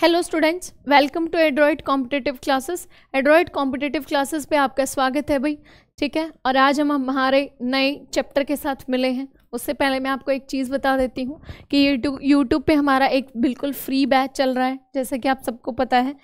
hello students welcome to Adroit competitive classes Adroit competitive classes पे आपका स्वागत है भाई ठीक है और आज हम हमारे नए चैप्टर के साथ मिले हैं उससे पहले मैं आपको एक चीज़ बता देती हूँ कि यूट्यूब यूट्यूब पे हमारा एक बिल्कुल फ्री बैच चल रहा है जैसे कि आप सबको पता है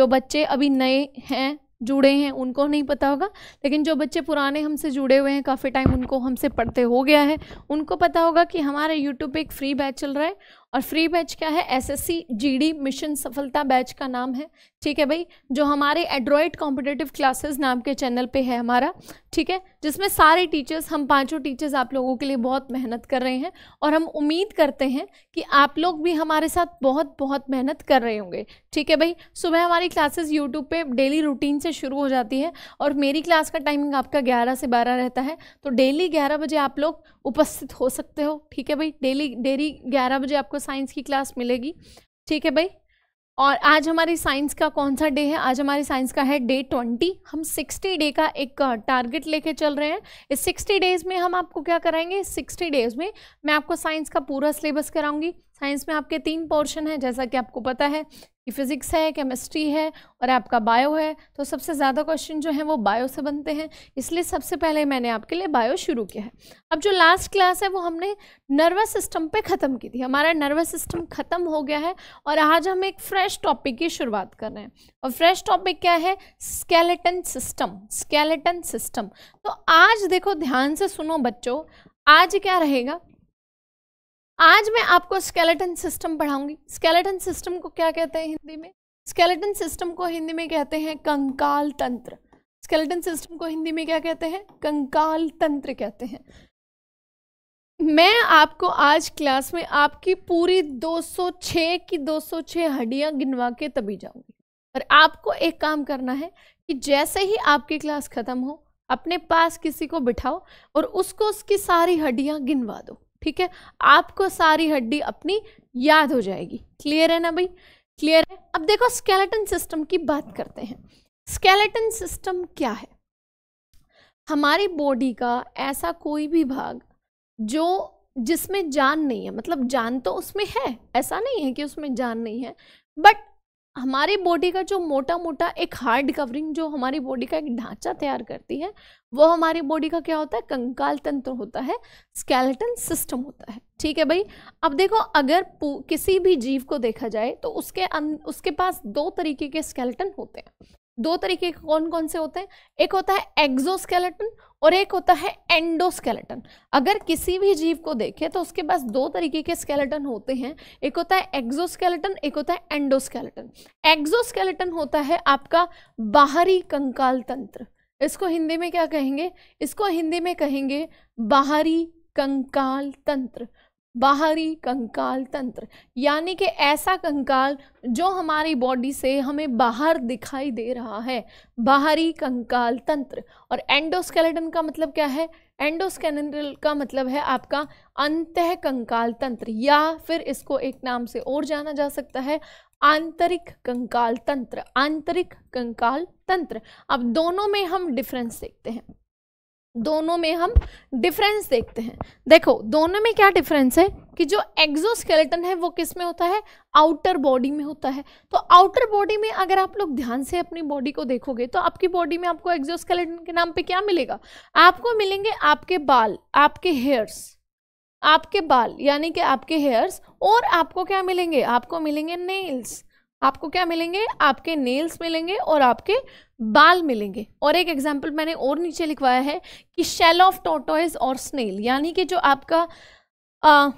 जो बच्चे अभी नए हैं जुड़े हैं उनको नहीं पता होगा लेकिन जो बच्चे पुराने हमसे जुड़े हुए हैं काफ़ी टाइम उनको हमसे पढ़ते हो गया है उनको पता होगा कि हमारे यूट्यूब पे एक फ्री बैच चल रहा है और फ्री बैच क्या है एसएससी जीडी मिशन सफलता बैच का नाम है ठीक है भाई जो हमारे एड्रॉइड कॉम्पिटेटिव क्लासेस नाम के चैनल पे है हमारा ठीक है जिसमें सारे टीचर्स हम पांचों टीचर्स आप लोगों के लिए बहुत मेहनत कर रहे हैं और हम उम्मीद करते हैं कि आप लोग भी हमारे साथ बहुत बहुत मेहनत कर रहे होंगे ठीक है भाई सुबह हमारी क्लासेस यूट्यूब पर डेली रूटीन से शुरू हो जाती है और मेरी क्लास का टाइमिंग आपका ग्यारह से बारह रहता है तो डेली ग्यारह बजे आप लोग उपस्थित हो सकते हो ठीक है भाई डेली डेली ग्यारह बजे आपको साइंस की क्लास मिलेगी ठीक है भाई और आज हमारी साइंस का कौन सा डे है आज हमारी साइंस का है डे ट्वेंटी हम सिक्सटी डे का एक टारगेट लेके चल रहे हैं इस सिक्सटी डेज में हम आपको क्या कराएंगे सिक्सटी डेज में मैं आपको साइंस का पूरा सिलेबस कराऊंगी साइंस में आपके तीन पोर्शन हैं जैसा कि आपको पता है कि फिज़िक्स है केमिस्ट्री है और आपका बायो है तो सबसे ज़्यादा क्वेश्चन जो है वो बायो से बनते हैं इसलिए सबसे पहले मैंने आपके लिए बायो शुरू किया है अब जो लास्ट क्लास है वो हमने नर्वस सिस्टम पे ख़त्म की थी हमारा नर्वस सिस्टम ख़त्म हो गया है और आज हम एक फ्रेश टॉपिक की शुरुआत कर रहे हैं और फ्रेश टॉपिक क्या है स्केलेटन सिस्टम स्केलेटन सिस्टम तो आज देखो ध्यान से सुनो बच्चों आज क्या रहेगा आज मैं आपको स्केलेटन सिस्टम पढ़ाऊंगी स्केलेटन सिस्टम को क्या कहते हैं हिंदी में स्केलेटन सिस्टम को हिंदी में कहते हैं कंकाल तंत्र स्केलेटन सिस्टम को हिंदी में क्या कहते हैं कंकाल तंत्र कहते हैं मैं आपको आज क्लास में आपकी पूरी 206 की 206 हड्डियां गिनवा के तभी जाऊंगी और आपको एक काम करना है कि जैसे ही आपकी क्लास खत्म हो अपने पास किसी को बिठाओ और उसको उसकी सारी हड्डियां गिनवा दो ठीक है आपको सारी हड्डी अपनी याद हो जाएगी क्लियर है ना भाई क्लियर है अब देखो स्केलेटन सिस्टम की बात करते हैं स्केलेटन सिस्टम क्या है हमारी बॉडी का ऐसा कोई भी भाग जो जिसमें जान नहीं है मतलब जान तो उसमें है ऐसा नहीं है कि उसमें जान नहीं है बट हमारी बॉडी का जो मोटा मोटा एक हार्ड कवरिंग जो हमारी बॉडी का एक ढांचा तैयार करती है वो हमारी बॉडी का क्या होता है कंकाल तंत्र होता है स्केलेटन सिस्टम होता है ठीक है भाई अब देखो अगर किसी भी जीव को देखा जाए तो उसके अं, उसके पास दो तरीके के स्केलेटन होते हैं दो तरीके के कौन कौन से होते हैं एक होता है एक्सोस्केलेटन और एक होता है एंडोस्केलेटन अगर किसी भी जीव को देखें तो उसके पास दो तरीके के स्केलेटन होते हैं एक होता है एक्सोस्केलेटन एक होता है एंडोस्केलेटन एक्सोस्केलेटन होता है आपका बाहरी कंकाल तंत्र इसको हिंदी में क्या कहेंगे इसको हिंदी में कहेंगे बाहरी कंकाल तंत्र बाहरी कंकाल तंत्र यानी कि ऐसा कंकाल जो हमारी बॉडी से हमें बाहर दिखाई दे रहा है बाहरी कंकाल तंत्र और एंडोस्केलेटन का मतलब क्या है एंडोस्केनेटल का मतलब है आपका अंत कंकाल तंत्र या फिर इसको एक नाम से और जाना जा सकता है आंतरिक कंकाल तंत्र आंतरिक कंकाल तंत्र अब दोनों में हम डिफरेंस देखते हैं दोनों में हम डिफरेंस देखते हैं देखो दोनों में क्या डिफरेंस है कि जो एग्जोस्केलेटन है वो किस में होता है आउटर बॉडी में होता है तो आउटर बॉडी में अगर आप लोग ध्यान से अपनी बॉडी को देखोगे तो आपकी बॉडी में आपको एग्जोस्केलेटन के नाम पे क्या मिलेगा आपको मिलेंगे आपके बाल आपके हेयर्स आपके बाल यानी कि आपके हेयर्स और आपको क्या मिलेंगे आपको मिलेंगे नेल्स आपको क्या मिलेंगे आपके नेल्स मिलेंगे और आपके बाल मिलेंगे और एक एग्जाम्पल मैंने और नीचे लिखवाया है कि शेल ऑफ टोटोइज और स्नेल यानी कि जो आपका आ,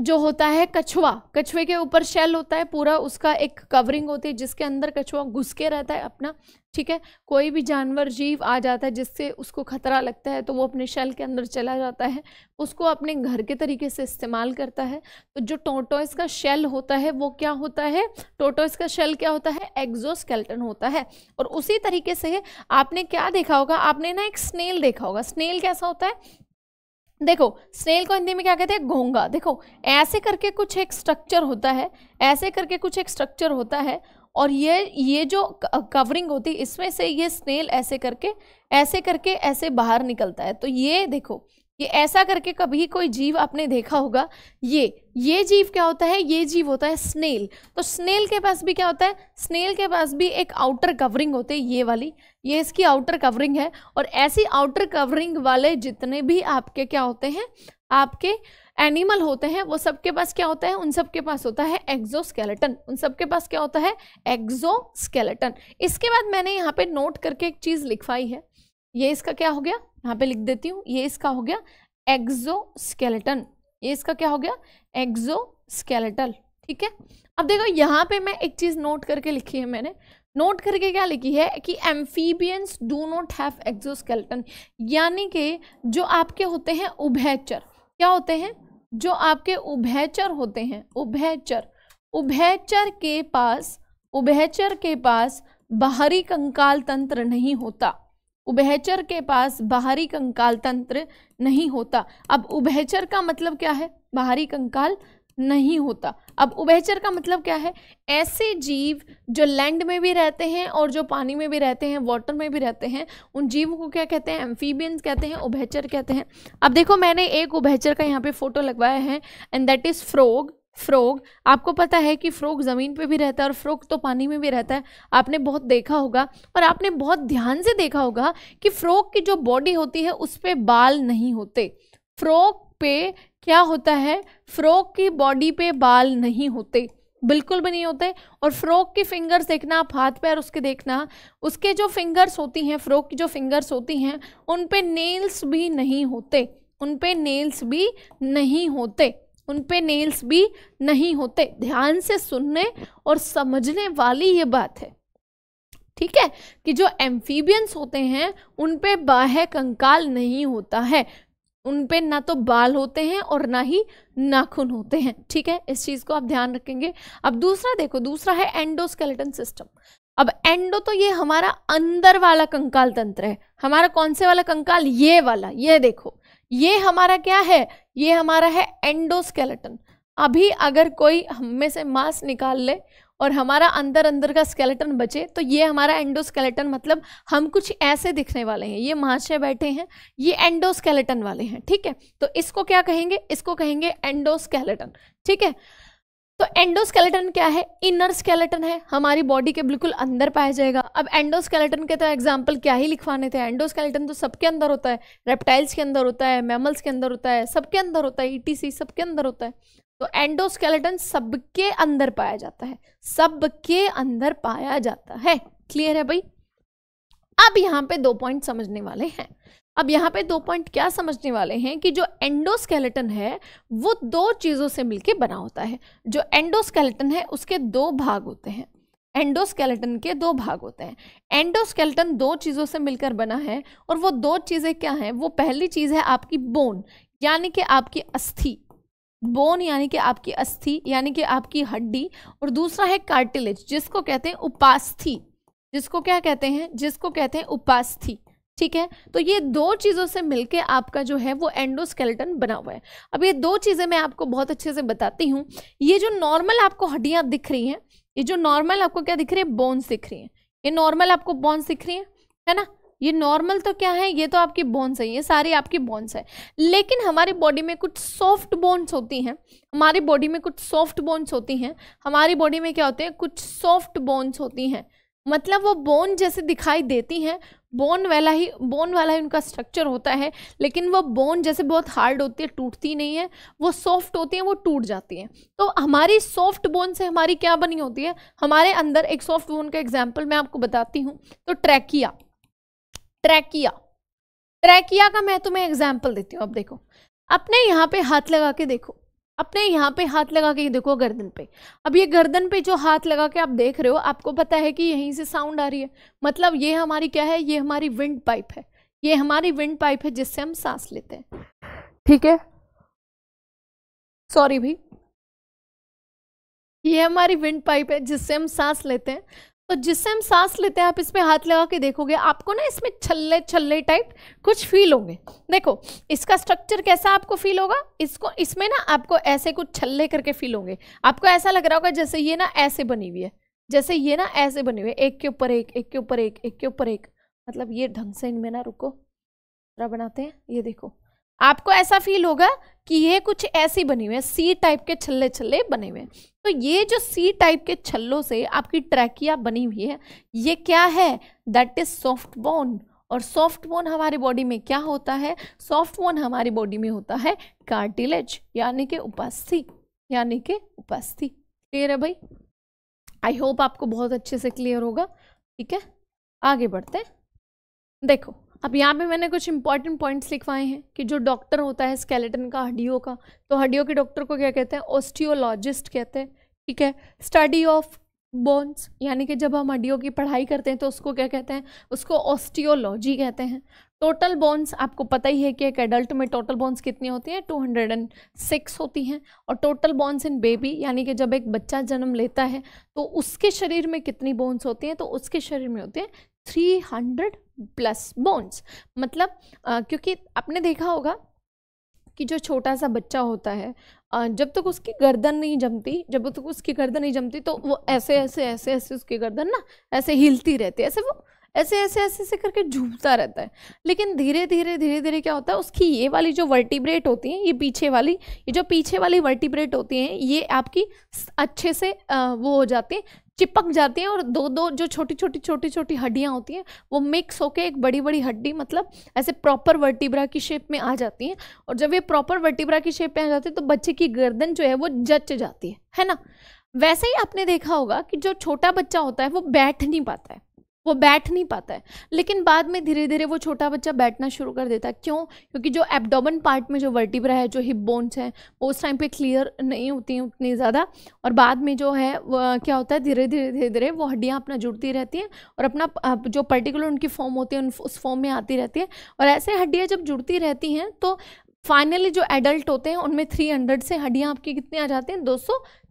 जो होता है कछुआ कछुए के ऊपर शेल होता है पूरा उसका एक कवरिंग होती है जिसके अंदर कछुआ घुस के रहता है अपना ठीक है कोई भी जानवर जीव आ जाता है जिससे उसको खतरा लगता है तो वो अपने शेल के अंदर चला जाता है उसको अपने घर के तरीके से इस्तेमाल करता है तो जो टोटोइस का शेल होता है वो क्या होता है टोटोइस का शेल क्या होता है एग्जोस्केल्टन होता है और उसी तरीके से आपने क्या देखा होगा आपने ना एक स्नेल देखा होगा स्नेल कैसा होता है देखो स्नेल को हिंदी में क्या कहते हैं घोंगा देखो ऐसे करके कुछ एक स्ट्रक्चर होता है ऐसे करके कुछ एक स्ट्रक्चर होता है और ये ये जो कवरिंग होती है इसमें से ये स्नेल ऐसे करके ऐसे करके ऐसे बाहर निकलता है तो ये देखो ये ऐसा करके कभी कोई जीव आपने देखा होगा ये ये जीव क्या होता है ये जीव होता है स्नेल तो स्नेल के पास भी क्या होता है स्नेल के पास भी एक आउटर कवरिंग होती है ये वाली ये इसकी आउटर कवरिंग है और ऐसी आउटर कवरिंग वाले जितने भी आपके क्या होते हैं आपके एनिमल होते हैं वो सबके पास क्या होता है उन सबके पास होता है एक्जोस्केलेटन उन सबके पास क्या होता है एक्जोस्केलेटन इसके बाद मैंने यहाँ पे नोट करके एक चीज़ लिखवाई है ये इसका क्या हो गया यहाँ पे लिख देती हूँ ये इसका हो गया एक्जोस्केलेटन ये इसका क्या हो गया एक्जोस्केलेटल ठीक है अब देखो यहाँ पे मैं एक चीज़ नोट करके लिखी है मैंने नोट करके क्या लिखी है कि amphibians do not have exoskeleton यानी कि जो आपके होते हैं उभयचर क्या होते हैं जो आपके उभयचर होते हैं उभयचर उभयचर के पास उभयचर के पास बाहरी कंकाल तंत्र नहीं होता उभयचर के पास बाहरी कंकाल तंत्र नहीं होता अब उभयचर का मतलब क्या है बाहरी कंकाल नहीं होता अब उभयचर का मतलब क्या है ऐसे जीव जो लैंड में भी रहते हैं और जो पानी में भी रहते हैं वाटर में भी रहते हैं उन जीवों को क्या कहते हैं एम्फीबियंस कहते हैं उभयचर कहते हैं अब देखो मैंने एक उभयचर का यहाँ पे फोटो लगवाया है and that is frog frog आपको पता है कि फ्रॉग ज़मीन पे भी रहता है और फ्रॉग तो पानी में भी रहता है आपने बहुत देखा होगा और आपने बहुत ध्यान से देखा होगा कि फ्रॉग की जो बॉडी होती है उस पर बाल नहीं होते फ्रॉग पे क्या होता है फ्रॉग की बॉडी पे बाल नहीं होते बिल्कुल भी नहीं होते और फ्रॉक की फिंगर्स देखना आप हाथ पैर उसके देखना उसके जो फिंगर्स होती हैं फ्रोक की जो फिंगर्स होती हैं उन पे नेल्स भी नहीं होते उन पे नेल्स भी नहीं होते उन पे नेल्स भी नहीं होते ध्यान से सुनने और समझने वाली ये बात है ठीक है कि जो एम्फीबियंस होते हैं उन पे बाह्य कंकाल नहीं होता है उन पे ना तो बाल होते हैं और ना ही नाखून होते हैं ठीक है इस चीज़ को आप ध्यान रखेंगे अब दूसरा देखो दूसरा है एंडोस्केलेटन सिस्टम अब एंडो तो ये हमारा अंदर वाला कंकाल तंत्र है हमारा कौन से वाला कंकाल ये वाला ये देखो ये हमारा क्या है ये हमारा है एंडोस्केलेटन अभी अगर कोई हम में से मांस निकाल ले और हमारा अंदर अंदर का स्केलेटन बचे तो ये हमारा एंडोस्केलेटन मतलब हम कुछ ऐसे दिखने वाले हैं ये महाशय बैठे हैं ये एंडोस्केलेटन वाले हैं ठीक है तो इसको क्या कहेंगे इसको कहेंगे एंडोस्केलेटन ठीक है तो एंडोस्केलेटन क्या है इनर स्केलेटन है हमारी बॉडी के बिल्कुल अंदर पाया जाएगा अब एंडोस्केलेटन के तो एग्जाम्पल क्या ही लिखवाने थे एंडोस्केलेटन तो सबके अंदर होता है रेप्टाइल्स के अंदर होता है मेमल्स के अंदर होता है सबके अंदर होता है ईटीसी e सबके अंदर होता है तो एंडोस्केलेटन सबके अंदर पाया जाता है सबके अंदर पाया जाता है क्लियर है भाई अब यहाँ पे दो पॉइंट समझने वाले हैं अब यहाँ पे दो पॉइंट क्या समझने वाले हैं कि जो एंडोस्केलेटन है वो दो चीज़ों से मिलके बना होता है जो एंडोस्केलेटन है उसके दो भाग होते हैं एंडोस्केलेटन के दो भाग होते हैं एंडोस्केलेटन दो चीज़ों से मिलकर बना है और वो दो चीज़ें क्या हैं वो पहली चीज़ है आपकी बोन यानी कि आपकी अस्थि बोन यानी कि आपकी अस्थि यानी कि आपकी हड्डी और दूसरा है कार्टिलेज जिसको कहते हैं उपास्थि जिसको क्या कहते हैं जिसको कहते हैं उपास्थि ठीक है तो ये दो चीज़ों से मिलके आपका जो है वो एंडोस्केलेटन बना हुआ है अब ये दो चीज़ें मैं आपको बहुत अच्छे से बताती हूँ ये जो नॉर्मल आपको हड्डियाँ दिख रही हैं ये जो नॉर्मल आपको क्या दिख रही है बोन्स दिख रही हैं ये नॉर्मल आपको बोन्स दिख रही हैं है ना ये नॉर्मल तो क्या है ये तो आपकी बोन्स है ये सारी आपकी बोन्स है लेकिन हमारी बॉडी में कुछ सॉफ्ट बोन्स होती हैं हमारी बॉडी में कुछ सॉफ्ट बोन्स होती हैं हमारी बॉडी में क्या होते हैं कुछ सॉफ्ट बोन्स होती हैं मतलब वो बोन जैसे दिखाई देती हैं बोन वाला ही बोन वाला ही उनका स्ट्रक्चर होता है लेकिन वो बोन जैसे बहुत हार्ड होती है टूटती नहीं है वो सॉफ्ट होती है वो टूट जाती है तो हमारी सॉफ्ट बोन से हमारी क्या बनी होती है हमारे अंदर एक सॉफ्ट बोन का एग्जाम्पल मैं आपको बताती हूँ तो ट्रैकिया ट्रैकिया ट्रैकिया का मैं तुम्हें एग्जाम्पल देती हूँ अब देखो अपने यहाँ पे हाथ लगा के देखो अपने यहाँ पे हाथ लगा के देखो गर्दन पे अब ये गर्दन पे जो हाथ लगा के आप देख रहे हो आपको पता है कि यहीं से साउंड आ रही है मतलब ये हमारी क्या है ये हमारी विंड पाइप है ये हमारी विंड पाइप है जिससे हम सांस लेते हैं ठीक है सॉरी भी ये हमारी विंड पाइप है जिससे हम सांस लेते हैं तो जिससे हम सांस लेते हैं आप इसमें हाथ लगा के देखोगे आपको ना इसमें छल्ले छल्ले टाइप कुछ फील होंगे देखो इसका स्ट्रक्चर कैसा आपको फील होगा इसको इसमें ना आपको ऐसे कुछ छल्ले करके फील होंगे आपको ऐसा लग रहा होगा जैसे ये ना ऐसे बनी हुई है जैसे ये ना ऐसे बनी हुई है एक के ऊपर एक एक के ऊपर एक एक के ऊपर एक मतलब ये ढंग से इनमें ना रुको बनाते हैं ये देखो आपको ऐसा फील होगा कि ये कुछ ऐसी बनी हुई है सी टाइप के छल्ले छल्ले बने हुए हैं तो ये जो सी टाइप के छल्लों से आपकी ट्रैकिया बनी हुई है ये क्या है दैट इज सॉफ्ट बोन और सॉफ्ट बोन हमारे बॉडी में क्या होता है सॉफ्ट बोन हमारी बॉडी में होता है कार्टिलेज यानी कि उपास्थि यानी कि उपास्थि क्लियर है भाई आई होप आपको बहुत अच्छे से क्लियर होगा ठीक है आगे बढ़ते हैं देखो अब यहाँ पे मैंने कुछ इंपॉर्टेंट पॉइंट्स लिखवाए हैं कि जो डॉक्टर होता है स्केलेटन का हड्डियों का तो हड्डियों के डॉक्टर को क्या कहते हैं ऑस्टियोलॉजिस्ट कहते हैं ठीक है स्टडी ऑफ बोन्स यानी कि जब हम हड्डियों की पढ़ाई करते हैं तो उसको क्या कहते हैं उसको ऑस्टियोलॉजी कहते हैं टोटल बोन्स आपको पता ही है कि एक एडल्ट में टोटल बोन्स कितनी होती हैं टू हंड्रेड एंड सिक्स होती हैं और टोटल बोन्स इन बेबी यानी कि जब एक बच्चा जन्म लेता है तो उसके शरीर में कितनी बोन्स होती हैं तो उसके शरीर में होते हैं थ्री हंड्रेड प्लस बोन्स मतलब आ, क्योंकि आपने देखा होगा कि जो छोटा सा बच्चा होता है जब तक उसकी गर्दन नहीं जमती जब तक उसकी गर्दन नहीं जमती तो वो ऐसे ऐसे ऐसे ऐसे उसकी गर्दन ना ऐसे हिलती रहती है ऐसे वो ऐसे ऐसे ऐसे ऐसे करके झूमता रहता है लेकिन धीरे धीरे धीरे धीरे क्या होता है उसकी ये वाली जो वर्टिब्रेट होती हैं ये पीछे वाली ये जो पीछे वाली वर्टिब्रेट होती हैं ये आपकी अच्छे से वो हो जाती हैं चिपक जाती हैं और दो दो जो छोटी छोटी छोटी छोटी हड्डियाँ होती हैं वो मिक्स होकर एक बड़ी बड़ी हड्डी मतलब ऐसे प्रॉपर वर्टिब्रा की शेप में आ जाती हैं और जब ये प्रॉपर वर्टिब्रा की शेप में आ जाती है तो बच्चे की गर्दन जो है वो जच जाती है है ना वैसे ही आपने देखा होगा कि जो छोटा बच्चा होता है वो बैठ नहीं पाता है वो बैठ नहीं पाता है लेकिन बाद में धीरे धीरे वो छोटा बच्चा बैठना शुरू कर देता है क्यों क्योंकि जो एबडोमन पार्ट में जो वर्टिब्रा है जो हिप बोन्स हैं वो उस टाइम पे क्लियर नहीं होती हैं उतनी ज़्यादा और बाद में जो है क्या होता है धीरे धीरे धीरे धीरे वो हड्डियाँ अपना जुड़ती रहती हैं और अपना जो पर्टिकुलर उनकी फॉर्म होती है उस फॉर्म में आती रहती है और ऐसे हड्डियाँ जब जुड़ती रहती हैं तो फाइनली जो एडल्ट होते हैं उनमें हंड्रेड से हड्डियाँ आपकी कितनी आ जाती हैं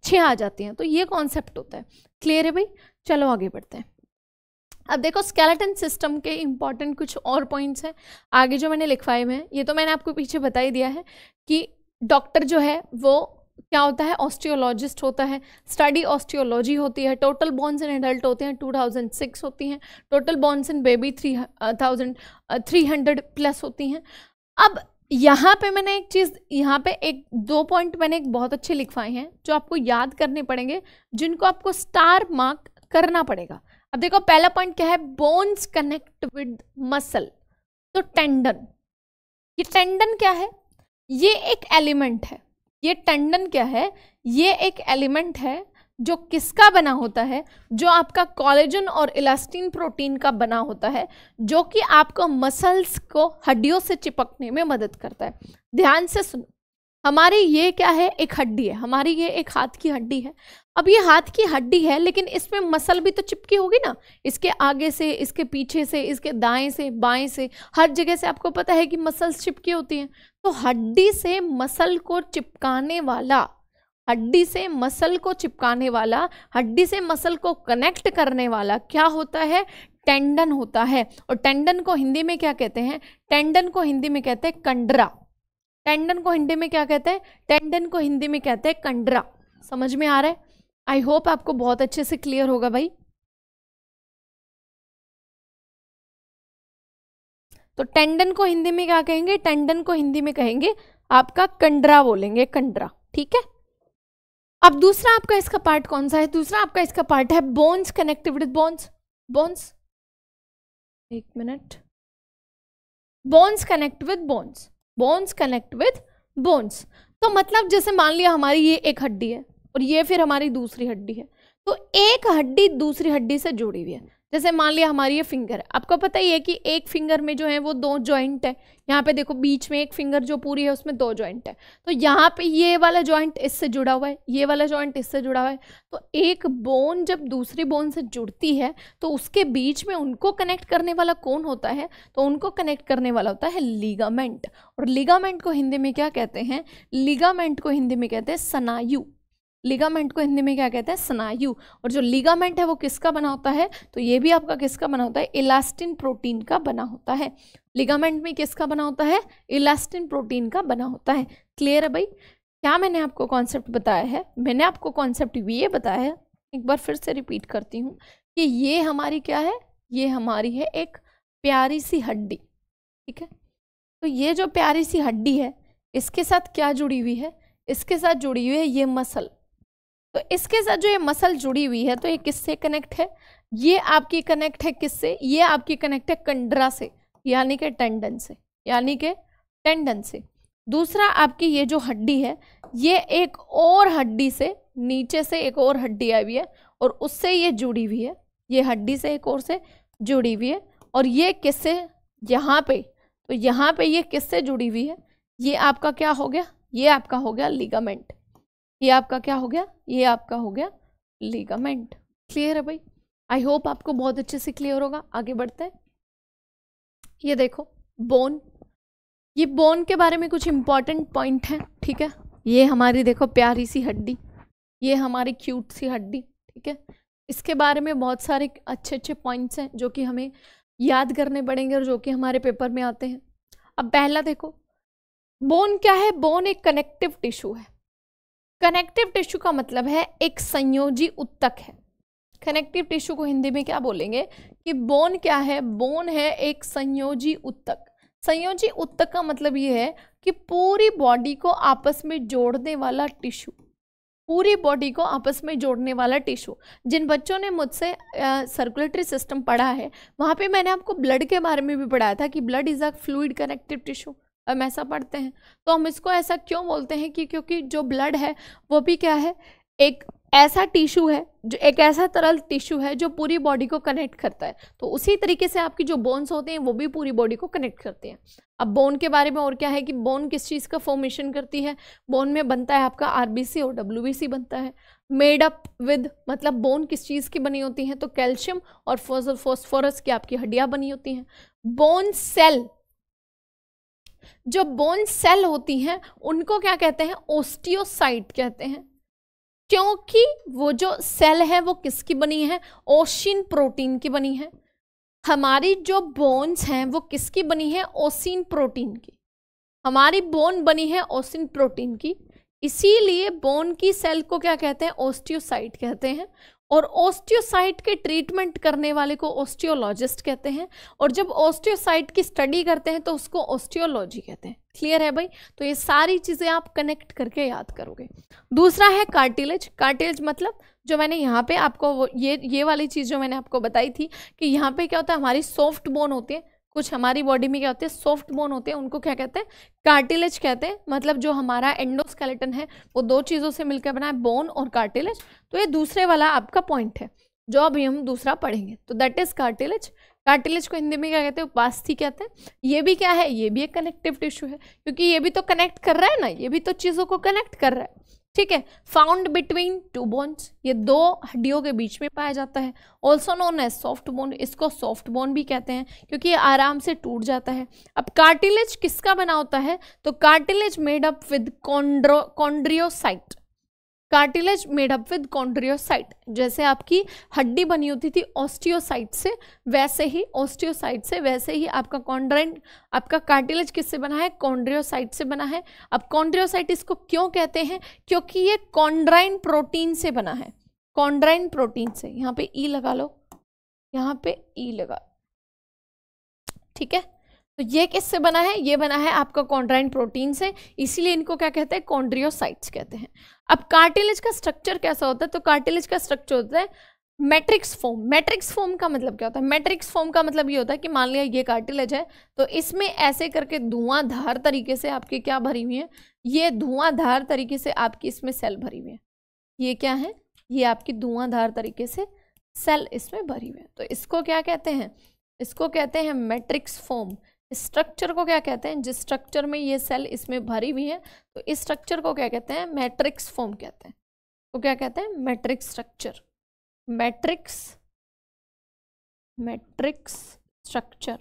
छः आ जाती हैं तो ये कॉन्सेप्ट होता है क्लियर है भाई चलो आगे बढ़ते हैं अब देखो स्केलेटन सिस्टम के इम्पॉर्टेंट कुछ और पॉइंट्स हैं आगे जो मैंने लिखवाए हुए हैं ये तो मैंने आपको पीछे बता ही दिया है कि डॉक्टर जो है वो क्या होता है ऑस्टियोलॉजिस्ट होता है स्टडी ऑस्टियोलॉजी होती है टोटल बॉन्स इन एडल्ट होते हैं 2006 होती हैं total bones in baby three thousand three hundred plus होती हैं अब यहाँ पे मैंने एक चीज़ यहाँ पे एक दो पॉइंट मैंने एक बहुत अच्छे लिखवाए हैं जो आपको याद करने पड़ेंगे जिनको आपको स्टार मार्क करना पड़ेगा अब देखो पहला पॉइंट क्या है बोन्स कनेक्ट विद मसल तो टेंडन ये टेंडन क्या है ये एक एलिमेंट है ये टेंडन क्या है ये एक एलिमेंट है जो किसका बना होता है जो आपका कॉलेजन और इलास्टिन प्रोटीन का बना होता है जो कि आपको मसल्स को हड्डियों से चिपकने में मदद करता है ध्यान से सुनो हमारी ये क्या है एक हड्डी है हमारी ये एक हाथ की हड्डी है अब ये हाथ की हड्डी है लेकिन इसमें मसल भी तो चिपकी होगी ना इसके आगे से इसके पीछे से इसके दाएं से बाएं से हर जगह से आपको पता है कि मसल्स चिपकी होती हैं तो हड्डी से मसल को चिपकाने वाला हड्डी से मसल को चिपकाने वाला हड्डी से मसल को कनेक्ट करने वाला क्या होता है टेंडन होता है और टेंडन को हिंदी में क्या कहते हैं टेंडन को हिंदी में कहते हैं कंडरा टेंडन को हिंदी में क्या कहते हैं टेंडन को हिंदी में कहते हैं कंडरा समझ में आ रहा है आई होप आपको बहुत अच्छे से क्लियर होगा भाई तो टेंडन को हिंदी में क्या कहेंगे टेंडन को हिंदी में कहेंगे आपका कंडरा बोलेंगे कंडरा ठीक है अब दूसरा आपका इसका पार्ट कौन सा है दूसरा आपका इसका पार्ट है bones connected with bones bones एक minute bones connect with bones bones connect with bones तो मतलब जैसे मान लिया हमारी ये एक हड्डी है और ये फिर हमारी दूसरी हड्डी है तो एक हड्डी दूसरी हड्डी से जुड़ी हुई है जैसे मान लिया हमारी ये फिंगर है आपको पता ही है कि एक फिंगर में जो है वो दो जॉइंट है यहाँ पे देखो बीच में एक फिंगर जो पूरी है उसमें दो जॉइंट है तो यहाँ पे ये वाला जॉइंट इससे जुड़ा हुआ है ये वाला जॉइंट इससे जुड़ा हुआ है तो एक बोन जब दूसरी बोन से जुड़ती है तो उसके बीच में उनको कनेक्ट करने वाला कौन होता है तो उनको कनेक्ट करने वाला होता है लीगामेंट और लीगामेंट को हिंदी में क्या कहते हैं लीगामेंट को हिंदी में कहते हैं सनायु लिगामेंट को हिंदी में क्या कहते हैं स्नायु और जो लिगामेंट है वो किसका बना होता है तो ये भी आपका किसका बना होता है इलास्टिन प्रोटीन का बना होता है लिगामेंट में किसका बना होता है इलास्टिन प्रोटीन का बना होता है क्लियर है भाई क्या मैंने आपको कॉन्सेप्ट बताया है मैंने आपको कॉन्सेप्ट ये बताया है एक बार फिर से रिपीट करती हूँ कि ये हमारी क्या है ये हमारी है एक प्यारी सी हड्डी ठीक है तो ये जो प्यारी सी हड्डी है इसके साथ क्या जुड़ी हुई है इसके साथ जुड़ी हुई है ये मसल तो इसके साथ जो ये मसल जुड़ी हुई है तो ये किससे कनेक्ट है ये आपकी कनेक्ट है किससे ये आपकी कनेक्ट है कंडरा से यानी कि टेंडन से यानी कि टेंडन से दूसरा आपकी ये जो हड्डी है ये एक और हड्डी से नीचे से एक और हड्डी आई हुई है और उससे ये जुड़ी हुई है ये हड्डी से एक और से जुड़ी हुई है और ये किससे यहाँ पे तो यहाँ पे ये किससे जुड़ी हुई है ये आपका क्या हो गया ये आपका हो गया लिगामेंट ये आपका क्या हो गया ये आपका हो गया लीगामेंट क्लियर है भाई आई होप आपको बहुत अच्छे से क्लियर होगा आगे बढ़ते हैं ये देखो बोन ये बोन के बारे में कुछ इंपॉर्टेंट पॉइंट है ठीक है ये हमारी देखो प्यारी सी हड्डी ये हमारी क्यूट सी हड्डी ठीक है इसके बारे में बहुत सारे अच्छे अच्छे पॉइंट्स हैं जो कि हमें याद करने पड़ेंगे और जो कि हमारे पेपर में आते हैं अब पहला देखो बोन क्या है बोन एक कनेक्टिव टिश्यू है कनेक्टिव टिश्यू का मतलब है एक संयोजी उत्तक है कनेक्टिव टिश्यू को हिंदी में क्या बोलेंगे कि बोन क्या है बोन है एक संयोजी उत्तक संयोजी उत्तक का मतलब ये है कि पूरी बॉडी को आपस में जोड़ने वाला टिश्यू पूरी बॉडी को आपस में जोड़ने वाला टिश्यू जिन बच्चों ने मुझसे सर्कुलेटरी सिस्टम पढ़ा है वहाँ पे मैंने आपको ब्लड के बारे में भी पढ़ाया था कि blood is a fluid connective tissue हम ऐसा पढ़ते हैं तो हम इसको ऐसा क्यों बोलते हैं कि क्योंकि जो ब्लड है वो भी क्या है एक ऐसा टिश्यू है जो एक ऐसा तरल टिश्यू है जो पूरी बॉडी को कनेक्ट करता है तो उसी तरीके से आपकी जो बोन्स होते हैं वो भी पूरी बॉडी को कनेक्ट करते हैं अब बोन के बारे में और क्या है कि बोन किस चीज़ का फॉर्मेशन करती है बोन में बनता है आपका आर और डब्ल्यू बनता है मेड अप विद मतलब बोन किस चीज़ की बनी होती है तो कैल्शियम और फॉस्फोरस की आपकी हड्डियाँ बनी होती हैं बोन सेल जो बोन सेल होती हैं उनको क्या कहते हैं ओस्टियोसाइट कहते हैं क्योंकि वो जो सेल है वो किसकी बनी है ओशिन प्रोटीन की बनी है हमारी जो बोन्स हैं वो किसकी बनी है ओसिन प्रोटीन की हमारी बोन बनी है ओसिन प्रोटीन की इसीलिए बोन की सेल को क्या कहते हैं ओस्टियोसाइट कहते हैं और ऑस्टियोसाइट के ट्रीटमेंट करने वाले को ओस्टियोलॉजिस्ट कहते हैं और जब ऑस्टियोसाइट की स्टडी करते हैं तो उसको ऑस्टियोलॉजी कहते हैं क्लियर है भाई तो ये सारी चीज़ें आप कनेक्ट करके याद करोगे दूसरा है कार्टिलेज कार्टिलेज मतलब जो मैंने यहाँ पे आपको ये ये वाली चीज़ जो मैंने आपको बताई थी कि यहाँ पे क्या होता है हमारी सॉफ्ट बोन होती है कुछ हमारी बॉडी में क्या होते हैं सॉफ्ट बोन होते हैं उनको क्या कहते हैं कार्टिलेज कहते हैं मतलब जो हमारा एंडोस्केलेटन है वो दो चीज़ों से मिलकर बना है बोन और कार्टिलेज तो ये दूसरे वाला आपका पॉइंट है जो अभी हम दूसरा पढ़ेंगे तो दैट इज़ कार्टिलेज कार्टिलेज को हिंदी में क्या कहते हैं उपास्थि कहते हैं ये भी क्या है ये भी एक कनेक्टिव टिश्यू है क्योंकि ये भी तो कनेक्ट कर रहा है ना ये भी तो चीज़ों को कनेक्ट कर रहा है ठीक है फाउंड बिटवीन टू बोन्स ये दो हड्डियों के बीच में पाया जाता है also known as soft bone इसको सॉफ्ट बोन भी कहते हैं क्योंकि ये आराम से टूट जाता है अब कार्टिलेज किसका बना होता है तो cartilage made up with chondro chondrocyte cartilage made up with chondrocyte जैसे आपकी हड्डी बनी होती थी ऑस्टियोसाइट से वैसे ही ऑस्टियोसाइट से वैसे ही आपका कॉन्ड्रेंट आपका कार्टिलेज किससे बना है कॉन्ड्रियोसाइट से बना है अब कॉन्ड्रियोसाइट इसको क्यों कहते हैं क्योंकि ये कॉन्ड्राइन प्रोटीन से बना है कॉन्ड्राइन प्रोटीन से यहाँ पे ई e लगा लो यहाँ पे ई e लगा ठीक है तो ये किससे बना है ये बना है आपका कॉन्ड्राइन प्रोटीन से इसीलिए इनको क्या कहते हैं कॉन्ड्रियोसाइट्स कहते हैं अब कार्टिलेज का स्ट्रक्चर कैसा होता है तो कार्टिलेज का स्ट्रक्चर होता है मैट्रिक्स फॉर्म मैट्रिक्स फॉर्म का मतलब क्या होता है मैट्रिक्स फॉर्म का मतलब ये होता है कि मान लिया ये कार्टिलेज है तो इसमें ऐसे करके धुआंधार तरीके से आपकी क्या भरी हुई है ये धुआंधार तरीके से आपकी इसमें सेल भरी हुई है ये क्या है ये आपकी धुआंधार तरीके से सेल इसमें भरी हुई है तो इसको क्या कहते हैं इसको कहते हैं मैट्रिक्स फॉर्म स्ट्रक्चर को क्या कहते हैं जिस स्ट्रक्चर में ये सेल इसमें भरी हुई है तो इस स्ट्रक्चर को क्या कहते हैं मैट्रिक्स फॉर्म कहते हैं तो क्या कहते हैं matrix structure matrix matrix structure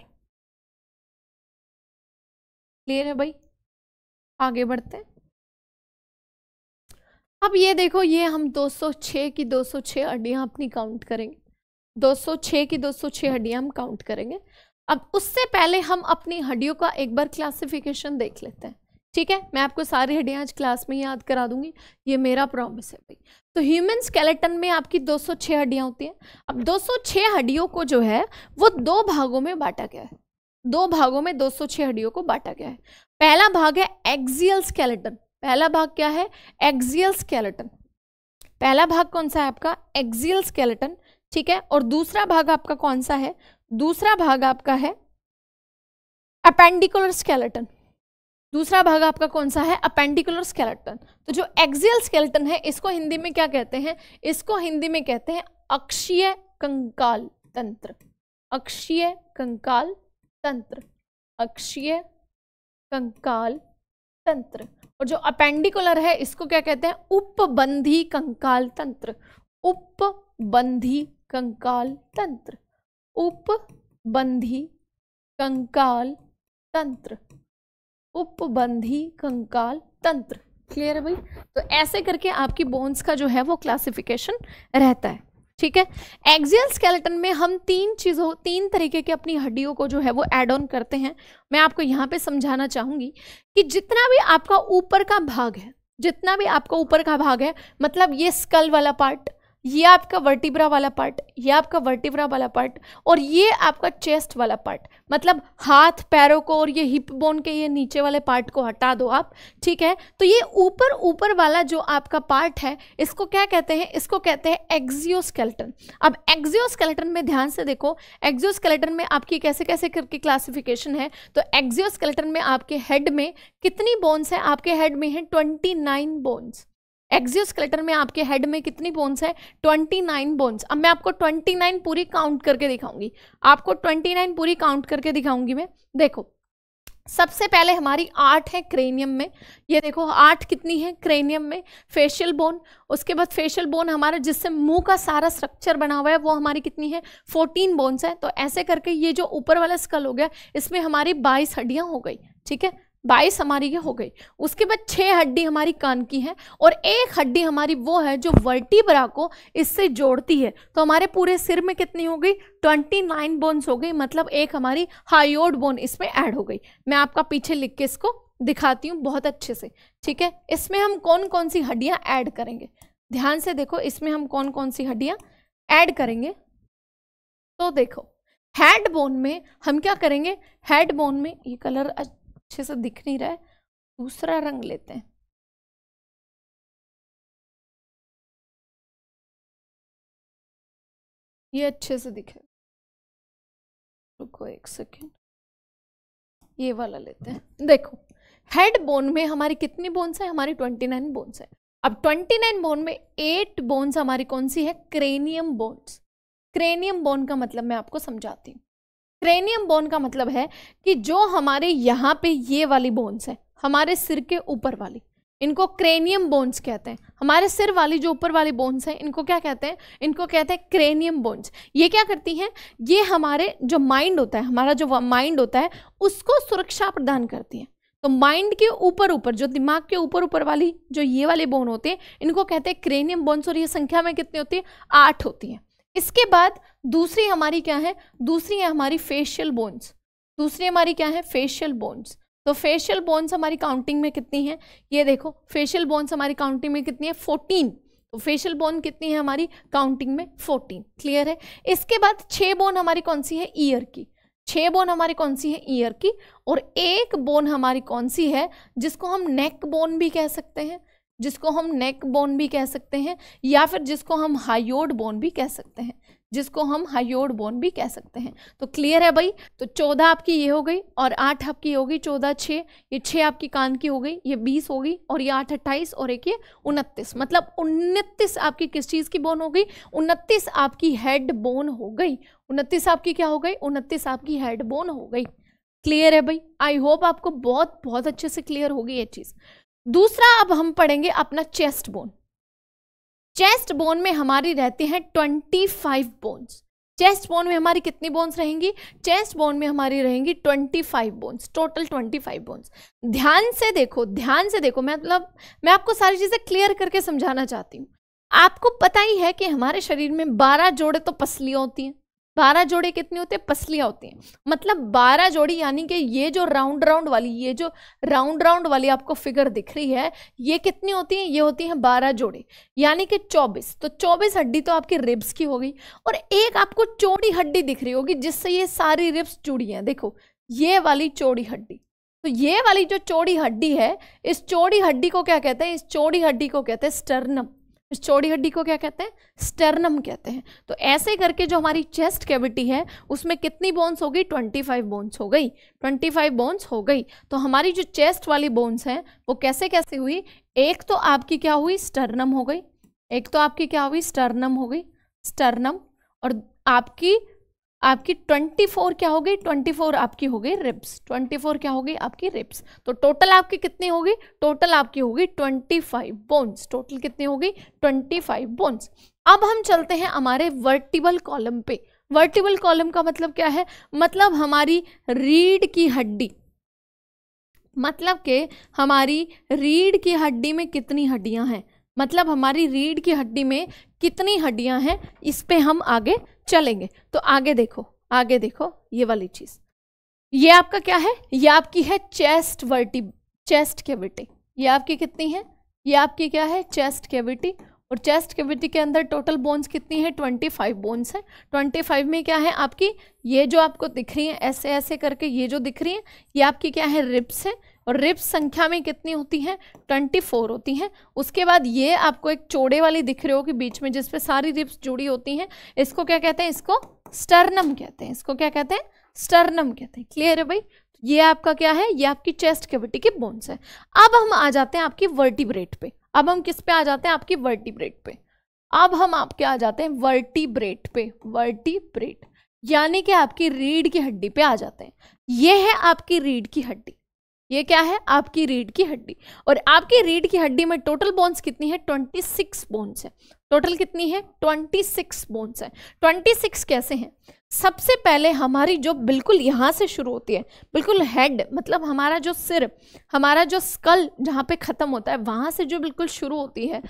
clear है भाई आगे बढ़ते हैं अब ये देखो ये हम 206 की 206 हड्डियाँ अपनी काउंट करेंगे 206 की 206 हड्डियाँ हम काउंट करेंगे अब उससे पहले हम अपनी हड्डियों का एक बार क्लासिफिकेशन देख लेते हैं ठीक है मैं आपको सारी हड्डियाँ आज क्लास में याद करा दूंगी ये मेरा प्रॉमिस है भाई तो ह्यूमन स्केलेटन में आपकी 206 हड्डियाँ होती हैं अब 206 हड्डियों को जो है वो दो भागों में बांटा गया है दो भागों में 206 हड्डियों को बांटा गया है पहला भाग है एक्सियल स्केलेटन पहला भाग क्या है एक्सियल स्केलेटन पहला भाग कौन सा है आपका एक्सियल स्केलेटन ठीक है और दूसरा भाग आपका कौन सा है दूसरा भाग आपका है अपेंडिकुलर स्केलेटन दूसरा भाग आपका कौन सा है अपेंडिकुलर स्केलेटन तो जो एक्सियल स्केलेटन है इसको हिंदी में क्या कहते हैं इसको हिंदी में कहते हैं अक्षीय कंकाल तंत्र अक्षीय कंकाल तंत्र अक्षीय कंकाल तंत्र और जो अपेंडिकुलर है इसको क्या कहते हैं उपबंधी कंकाल तंत्र उपबंधी कंकाल तंत्र उपबंधी कंकाल तंत्र उपबंधी कंकाल तंत्र क्लियर है भाई तो ऐसे करके आपकी बोन्स का जो है वो क्लासिफिकेशन रहता है ठीक है एक्जियल स्केलेटन में हम तीन चीज़ों तीन तरीके के अपनी हड्डियों को जो है वो एड ऑन करते हैं मैं आपको यहाँ पे समझाना चाहूंगी कि जितना भी आपका ऊपर का भाग है जितना भी आपका ऊपर का भाग है मतलब ये स्कल वाला पार्ट ये आपका वर्टिब्रा वाला पार्ट ये आपका वर्टिब्रा वाला पार्ट और ये आपका चेस्ट वाला पार्ट मतलब हाथ पैरों को और ये हिप बोन के ये नीचे वाले पार्ट को हटा दो आप ठीक है तो ये ऊपर ऊपर वाला जो आपका पार्ट है इसको क्या कहते हैं इसको कहते हैं एक्जियोस्केल्टन अब एक्जियोस्केल्टन में ध्यान से देखो एक्जियोस्केल्टन में आपकी कैसे कैसे करके क्लासिफिकेशन है तो एक्जियोस्केल्टन में आपके हेड में कितनी बोन्स हैं आपके हेड में हैं ट्वेंटी बोन्स एक्सियोस्केलेटन में आपके हेड में कितनी बोन्स है 29 बोन्स अब मैं आपको 29 पूरी काउंट करके दिखाऊंगी आपको 29 पूरी काउंट करके दिखाऊंगी मैं देखो सबसे पहले हमारी आठ है क्रेनियम में ये देखो आठ कितनी है क्रेनियम में फेशियल बोन उसके बाद फेशियल बोन हमारा जिससे मुंह का सारा स्ट्रक्चर बना हुआ है वो हमारी कितनी है फोर्टीन बोन्स है तो ऐसे करके ये जो ऊपर वाला स्कल हो गया इसमें हमारी बाईस हड्डियां हो गई ठीक है बाईस हमारी ये हो गई उसके बाद छह हड्डी हमारी कान की है और एक हड्डी हमारी वो है जो वर्टिब्रा को इससे जोड़ती है तो हमारे पूरे सिर में कितनी हो गई ट्वेंटी नाइन बोन्स हो गई मतलब एक हमारी हाइयोड बोन इसमें ऐड हो गई मैं आपका पीछे लिख के इसको दिखाती हूँ बहुत अच्छे से ठीक है इसमें हम कौन कौन सी हड्डियाँ ऐड करेंगे ध्यान से देखो इसमें हम कौन कौन सी हड्डियाँ ऐड करेंगे तो देखो हेड बोन में हम क्या करेंगे हेड बोन में ये कलर अच्छे से दिख नहीं रहा है दूसरा रंग लेते हैं ये अच्छे से दिखे रुको एक सेकेंड ये वाला लेते हैं देखो हेड बोन में हमारी कितनी बोन्स है हमारी ट्वेंटी नाइन बोन्स है अब ट्वेंटी नाइन बोन में एट बोन्स हमारी कौन सी है क्रेनियम बोन्स क्रेनियम बोन का मतलब मैं आपको समझाती हूँ क्रेनियम बोन का मतलब है कि जो हमारे यहाँ पे ये वाली बोन्स है हमारे सिर के ऊपर वाली इनको क्रेनियम बोन्स कहते हैं हमारे सिर वाली जो ऊपर वाली बोन्स हैं इनको क्या कहते हैं इनको कहते हैं क्रेनियम बोन्स ये क्या करती हैं ये हमारे जो माइंड होता है हमारा जो माइंड होता है उसको सुरक्षा प्रदान करती हैं तो माइंड के ऊपर ऊपर जो दिमाग के ऊपर ऊपर वाली जो ये वाले बोन होते हैं इनको कहते हैं क्रेनियम बोन्स और ये संख्या में कितनी होती है आठ होती हैं इसके बाद दूसरी हमारी क्या है दूसरी है हमारी फेशियल बोन्स दूसरी हमारी क्या है फेशियल बोन्स तो फेशियल बोन्स हमारी काउंटिंग में कितनी है ये देखो फेशियल बोन्स हमारी काउंटिंग में कितनी है फोर्टीन तो फेशियल बोन कितनी है हमारी काउंटिंग में फोर्टीन क्लियर है इसके बाद छः बोन हमारी कौन सी है ईयर की छः बोन हमारी कौन सी है ईयर की और एक बोन हमारी कौन सी है जिसको हम नेक बोन भी कह सकते हैं जिसको हम नेक बोन भी कह सकते हैं या फिर जिसको हम हाइयोड बोन भी कह सकते हैं जिसको हम हाइयोड बोन भी कह सकते हैं तो क्लियर है भाई तो चौदह आपकी ये हो गई और आठ आपकी हो गई चौदह छः ये छः आपकी कान की हो गई ये बीस हो गई और ये आठ अट्ठाईस और एक ये उनतीस मतलब उनतीस आपकी किस चीज़ की बोन हो गई उनतीस आपकी हेड बोन हो गई उनतीस आपकी क्या हो गई उनतीस आपकी हेड बोन हो गई क्लियर है भाई आई होप आपको बहुत बहुत अच्छे से क्लियर होगी ये चीज़ दूसरा अब हम पढ़ेंगे अपना चेस्ट बोन चेस्ट बोन में हमारी रहती हैं twenty five bones chest bone में हमारी कितनी बोन्स रहेंगी चेस्ट बोन में हमारी रहेंगी twenty five bones total twenty five bones ध्यान से देखो ध्यान से देखो मतलब मैं आपको सारी चीज़ें क्लियर करके समझाना चाहती हूँ आपको पता ही है कि हमारे शरीर में बारह जोड़े तो पसलियाँ होती हैं बारह जोड़े कितने होते हैं पसलियाँ होती हैं मतलब बारह जोड़ी यानी कि ये जो राउंड राउंड वाली ये जो राउंड राउंड वाली आपको फिगर दिख रही है ये कितनी होती हैं ये होती हैं बारह जोड़े यानी कि चौबीस तो चौबीस हड्डी तो आपकी रिब्स की होगी और एक आपको चौड़ी हड्डी दिख रही होगी जिससे ये सारी रिब्स जुड़ी हैं देखो ये वाली चौड़ी हड्डी तो ये वाली जो चौड़ी हड्डी है इस चौड़ी हड्डी को क्या कहते हैं इस चौड़ी हड्डी को कहते हैं स्टर्नम इस चौड़ी हड्डी को क्या कहते हैं स्टर्नम कहते हैं तो ऐसे करके जो हमारी चेस्ट कैविटी है उसमें कितनी बोन्स हो गई 25 बोन्स हो गई 25 बोन्स हो गई तो हमारी जो चेस्ट वाली बोन्स हैं वो कैसे कैसे हुई एक तो आपकी क्या हुई स्टर्नम हो गई एक तो आपकी क्या हुई स्टर्नम हो गई स्टर्नम और आपकी आपकी 24 क्या हो गई 24 आपकी हो गई रिप्स 24 क्या हो गई आपकी रिप्स तो टोटल आपकी कितनी होगी टोटल आपकी होगी 25 बोन्स टोटल कितनी होगी 25 बोन्स अब हम चलते हैं हमारे वर्टिबल कॉलम पे वर्टिबल कॉलम का मतलब क्या है मतलब हमारी रीढ़ की हड्डी मतलब के हमारी रीढ़ की हड्डी में कितनी हड्डियां हैं मतलब हमारी रीढ़ की हड्डी में कितनी हड्डियां हैं इस पे हम आगे चलेंगे तो आगे देखो आगे देखो ये वाली चीज ये आपका क्या है ये आपकी है चेस्ट वर्टी चेस्ट कैविटी ये आपकी कितनी है ये आपकी क्या है चेस्ट कैविटी और चेस्ट कैविटी के अंदर टोटल बोन्स कितनी है 25 बोन्स है 25 में क्या है आपकी ये जो आपको दिख रही है ऐसे ऐसे करके ये जो दिख रही है ये आपकी क्या है रिप्स है और रिप्स संख्या में कितनी होती हैं फोर होती हैं उसके बाद ये आपको एक चोड़े वाली दिख रहे हो कि बीच में जिसपे सारी रिप्स जुड़ी होती हैं इसको क्या कहते हैं इसको स्टर्नम कहते हैं इसको क्या कहते हैं स्टर्नम कहते हैं क्लियर है भाई तो ये आपका क्या है ये आपकी चेस्ट कैविटी की बोन्स है अब हम आ जाते हैं आपकी वर्टिब्रेट पे अब हम किस पे आ जाते हैं आपकी वर्टिब्रेट पे अब हम आपके आ जाते हैं वर्टिब्रेट पे वर्टिब्रेट यानी कि आपकी रीढ़ की हड्डी पे आ जाते हैं ये है आपकी रीढ़ की हड्डी ये क्या है आपकी रीढ़ की हड्डी और आपकी रीढ़ की हड्डी में टोटल बोन्स कितनी है 26 बोन्स है टोटल कितनी है 26 बोन्स है 26 कैसे हैं सबसे पहले हमारी जो बिल्कुल यहाँ से शुरू होती है बिल्कुल हेड मतलब हमारा जो सिर हमारा जो स्कल जहाँ पे ख़त्म होता है वहाँ से जो बिल्कुल शुरू होती है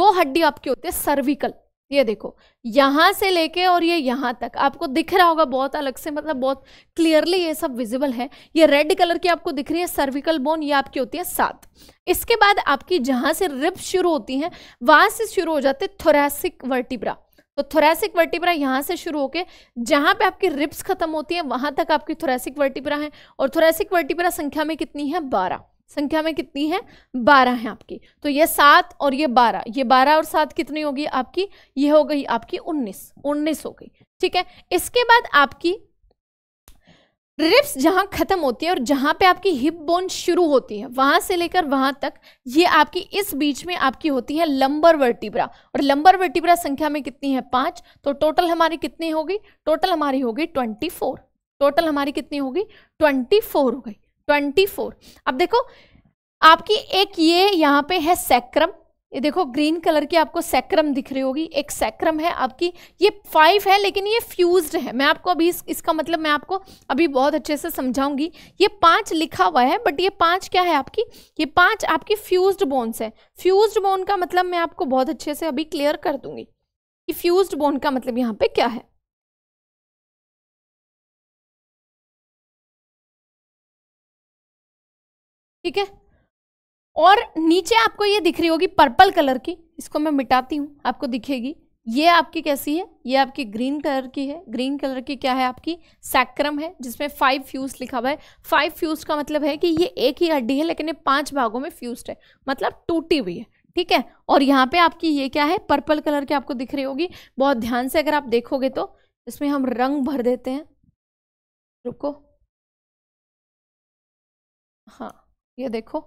वो हड्डी आपकी होती है सर्विकल ये देखो यहाँ से लेके और ये यहाँ तक आपको दिख रहा होगा बहुत अलग से मतलब बहुत क्लियरली ये सब विजिबल है ये रेड कलर की आपको दिख रही है सर्विकल बोन ये आपकी होती है सात इसके बाद आपकी जहाँ से रिब शुरू होती हैं वहाँ से शुरू हो जाते थोरेसिक वर्टिब्रा तो थोरेसिक वर्टिब्रा यहाँ से शुरू होके जहाँ पे आपकी रिब्स खत्म होती हैं वहाँ तक आपकी थोरेसिक वर्टिब्रा है और थोरेसिक वर्टिब्रा संख्या में कितनी है बारह संख्या में कितनी है बारह है आपकी तो ये सात और ये बारह ये बारह और सात कितनी होगी आपकी ये हो गई आपकी उन्नीस उन्नीस हो गई ठीक है इसके बाद आपकी रिप्स जहां खत्म होती है और जहां पे आपकी हिप बोन शुरू होती है वहां से लेकर वहां तक ये आपकी इस बीच में आपकी होती है लंबर वर्टिब्रा और लंबर वर्टिब्रा संख्या में कितनी है पांच तो टोटल हमारी कितनी होगी टोटल हमारी होगी ट्वेंटी फोर टोटल हमारी कितनी होगी ट्वेंटी फोर हो गई ट्वेंटी फोर अब देखो आपकी एक ये यहाँ पे है सैक्रम ये देखो ग्रीन कलर की आपको सैक्रम दिख रही होगी एक सैक्रम है आपकी ये फाइव है लेकिन ये फ्यूज्ड है मैं आपको अभी इस, इसका मतलब मैं आपको अभी बहुत अच्छे से समझाऊंगी ये पांच लिखा हुआ है बट ये पांच क्या है आपकी ये पांच आपकी फ्यूज्ड बोन्स है फ्यूज्ड बोन का मतलब मैं आपको बहुत अच्छे से अभी क्लियर कर दूंगी कि फ्यूज्ड बोन का मतलब यहाँ पे क्या है ठीक है और नीचे आपको ये दिख रही होगी पर्पल कलर की इसको मैं मिटाती हूँ आपको दिखेगी ये आपकी कैसी है ये आपकी ग्रीन कलर की है ग्रीन कलर की क्या है आपकी सैक्रम है जिसमें फाइव फ्यूज लिखा हुआ है फाइव फ्यूज का मतलब है कि ये एक ही हड्डी है लेकिन ये पांच भागों में फ्यूज्ड है मतलब टूटी हुई है ठीक है और यहाँ पे आपकी ये क्या है पर्पल कलर की आपको दिख रही होगी बहुत ध्यान से अगर आप देखोगे तो इसमें हम रंग भर देते हैं रुको हाँ ये देखो क्लियर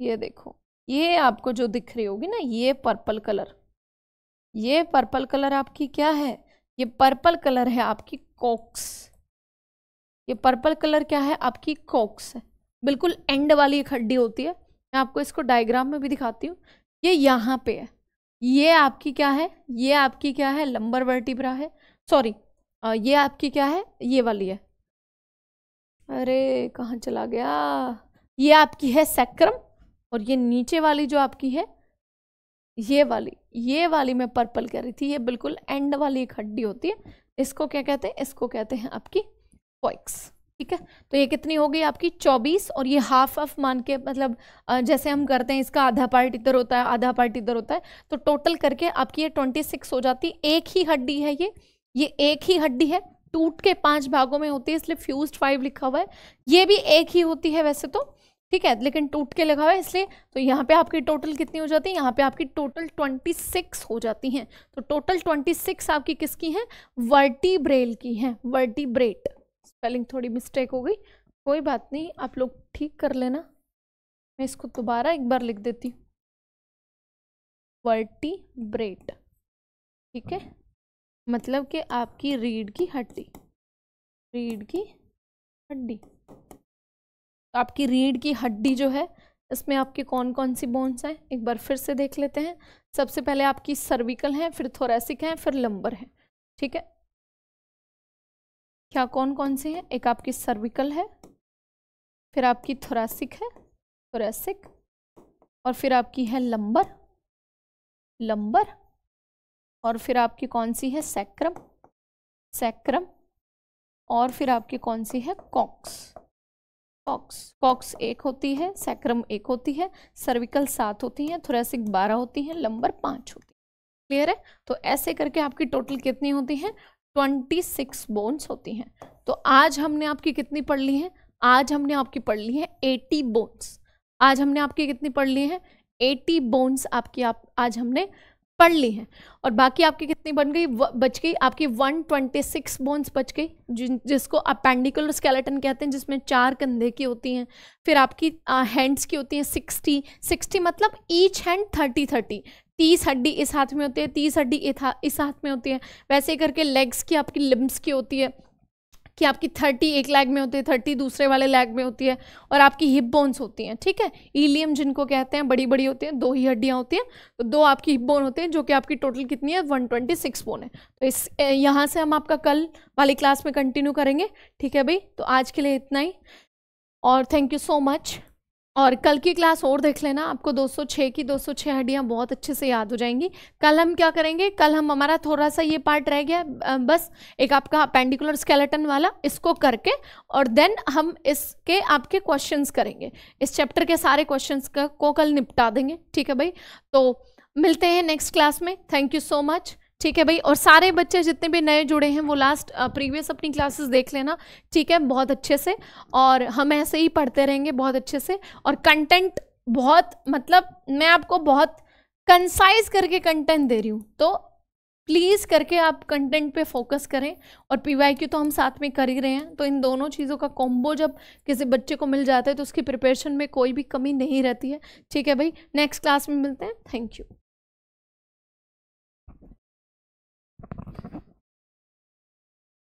ये देखो ये आपको जो दिख रही होगी ना ये पर्पल कलर ये पर्पल कलर आपकी क्या है ये पर्पल कलर है आपकी कॉक्स ये पर्पल कलर क्या है आपकी कॉक्स है बिल्कुल एंड वाली एक हड्डी होती है मैं आपको इसको डायग्राम में भी दिखाती हूँ ये यहाँ पे है ये आपकी क्या है ये आपकी क्या है लंबर वर्टिब्रा है सॉरी आ, ये आपकी क्या है ये वाली है अरे कहाँ चला गया ये आपकी है सैक्रम और ये नीचे वाली जो आपकी है ये वाली ये वाली मैं पर्पल कह रही थी ये बिल्कुल एंड वाली एक हड्डी होती है इसको क्या कहते हैं इसको कहते हैं आपकी पॉइक्स ठीक है तो ये कितनी हो गई आपकी चौबीस और ये हाफ ऑफ मान के मतलब जैसे हम करते हैं इसका आधा पार्ट इधर होता है आधा पार्ट इधर होता है तो टोटल करके आपकी ये ट्वेंटी सिक्स हो जाती है एक ही हड्डी है ये ये एक ही हड्डी है टूट के पांच भागों में होती है इसलिए फ्यूज फाइव लिखा हुआ है ये भी एक ही होती है वैसे तो ठीक है लेकिन टूट के लिखा हुआ है इसलिए तो यहाँ पे आपकी टोटल कितनी हो जाती है यहाँ पे आपकी टोटल ट्वेंटी सिक्स हो जाती हैं तो टोटल ट्वेंटी सिक्स आपकी किसकी हैं वर्टीब्रेल की हैं वर्टीब्रेट स्पेलिंग थोड़ी मिस्टेक हो गई कोई बात नहीं आप लोग ठीक कर लेना मैं इसको दोबारा एक बार लिख देती हूँ वर्टीब्रेट ठीक है मतलब कि आपकी रीढ़ की हड्डी रीढ़ की हड्डी तो आपकी रीढ़ की हड्डी जो है इसमें आपके कौन कौन सी बोन्स हैं एक बार फिर से देख लेते हैं सबसे पहले आपकी सर्विकल हैं फिर थोरेसिक हैं फिर लंबर हैं ठीक है क्या कौन कौन सी हैं एक आपकी सर्विकल है फिर आपकी थोरेसिक है थोरेसिक और फिर आपकी है लंबर लंबर और फिर आपकी कौन सी है सैक्रम सैक्रम और फिर आपकी कौन सी है कॉक्स कॉक्स कॉक्स एक होती है सैक्रम एक होती है सर्विकल सात होती हैं थोरेसिक बारह होती हैं लंबर पाँच होती है क्लियर है तो ऐसे करके आपकी टोटल कितनी होती हैं ट्वेंटी सिक्स बोन्स होती हैं तो आज हमने आपकी कितनी पढ़ ली है आज हमने आपकी पढ़ ली है एटी बोन्स आज हमने आपकी कितनी पढ़ ली है एटी बोन्स आपकी आप आज हमने पढ़ ली हैं और बाकी आपकी कितनी बन गई बच गई आपकी 126 बोन्स बच गई जिन जिसको अपेंडिकुलर स्केलेटन कहते हैं जिसमें चार कंधे की होती हैं फिर आपकी हैंड्स की होती हैं 60 60 मतलब ईच हैंड 30 30 तीस हड्डी इस हाथ में होती है तीस हड्डी इस हाथ में होती है वैसे करके लेग्स की आपकी लिम्स की होती है कि आपकी थर्टी एक लैग में होती है थर्टी दूसरे वाले लैग में होती है और आपकी हिप बोन्स होती हैं ठीक है ईलियम जिनको कहते हैं बड़ी बड़ी होती हैं दो ही हड्डियाँ होती हैं तो दो आपकी हिप बोन होते हैं जो कि आपकी टोटल कितनी है वन ट्वेंटी सिक्स बोन है तो इस यहाँ से हम आपका कल वाली क्लास में कंटिन्यू करेंगे ठीक है भाई तो आज के लिए इतना ही और थैंक यू सो मच और कल की क्लास और देख लेना आपको 206 की 206 हड्डियाँ बहुत अच्छे से याद हो जाएंगी कल हम क्या करेंगे कल हम हमारा थोड़ा सा ये पार्ट रह गया बस एक आपका पेंडिकुलर स्केलेटन वाला इसको करके और देन हम इसके आपके क्वेश्चंस करेंगे इस चैप्टर के सारे क्वेश्चंस को कल निपटा देंगे ठीक है भाई तो मिलते हैं नेक्स्ट क्लास में थैंक यू सो मच ठीक है भाई और सारे बच्चे जितने भी नए जुड़े हैं वो लास्ट प्रीवियस अपनी क्लासेस देख लेना ठीक है बहुत अच्छे से और हम ऐसे ही पढ़ते रहेंगे बहुत अच्छे से और कंटेंट बहुत मतलब मैं आपको बहुत कंसाइज करके कंटेंट दे रही हूँ तो प्लीज़ करके आप कंटेंट पे फोकस करें और पी तो हम साथ में कर ही रहे हैं तो इन दोनों चीज़ों का कॉम्बो जब किसी बच्चे को मिल जाता है तो उसकी प्रिपरेशन में कोई भी कमी नहीं रहती है ठीक है भाई नेक्स्ट क्लास में मिलते हैं थैंक यू